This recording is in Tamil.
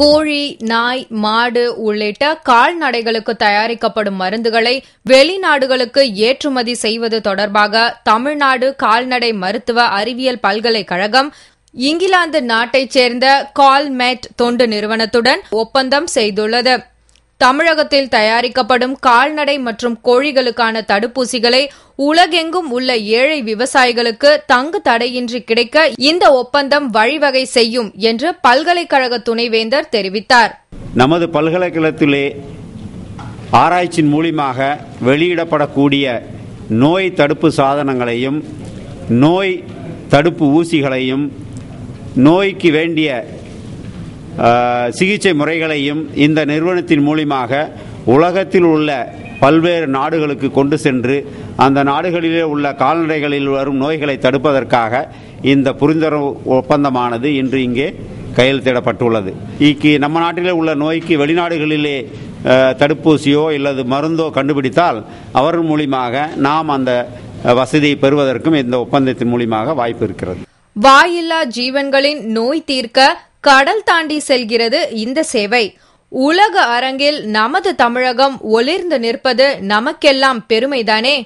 கோழி நாய் மாடு உள்ளிட்ட கால்நடைகளுக்கு தயாரிக்கப்படும் மருந்துகளை வெளிநாடுகளுக்கு ஏற்றுமதி செய்வது தொடர்பாக தமிழ்நாடு கால்நடை மருத்துவ அறிவியல் பல்கலைக்கழகம் இங்கிலாந்து நாட்டைச் சேர்ந்த கால்மெட் தொண்டு நிறுவனத்துடன் ஒப்பந்தம் செய்துள்ளது தமிழகத்தில் தயாரிக்கப்படும் கால்நடை மற்றும் கோழிகளுக்கான தடுப்பூசிகளை உலகெங்கும் உள்ள ஏழை விவசாயிகளுக்கு தங்கு தடையின்றி கிடைக்க இந்த ஒப்பந்தம் வழிவகை செய்யும் என்று பல்கலைக்கழக துணைவேந்தர் தெரிவித்தார் நமது பல்கலைக்கழகத்திலே ஆராய்ச்சியின் மூலியமாக வெளியிடப்படக்கூடிய நோய் தடுப்பு சாதனங்களையும் நோய் தடுப்பு ஊசிகளையும் நோய்க்கு வேண்டிய சிகிச்சை முறைகளையும் இந்த நிறுவனத்தின் மூலியமாக உலகத்தில் உள்ள பல்வேறு நாடுகளுக்கு கொண்டு சென்று அந்த நாடுகளிலே உள்ள கால்நடைகளில் வரும் நோய்களை தடுப்பதற்காக இந்த புரிந்துணர்வு ஒப்பந்தமானது இன்று இங்கே கையெழுத்திடப்பட்டுள்ளது இக்கு நம்ம நாட்டிலே உள்ள நோய்க்கு வெளிநாடுகளிலே தடுப்பூசியோ அல்லது மருந்தோ கண்டுபிடித்தால் அவர்கள் மூலியமாக நாம் அந்த வசதியை பெறுவதற்கும் இந்த ஒப்பந்தத்தின் மூலியமாக வாய்ப்பு இருக்கிறது வாயில்லா ஜீவன்களின் நோய் தீர்க்க கடல் தாண்டி செல்கிறது இந்த சேவை உலக அரங்கில் நமது தமிழகம் ஒளிர்ந்து நிற்பது நமக்கெல்லாம் பெருமைதானே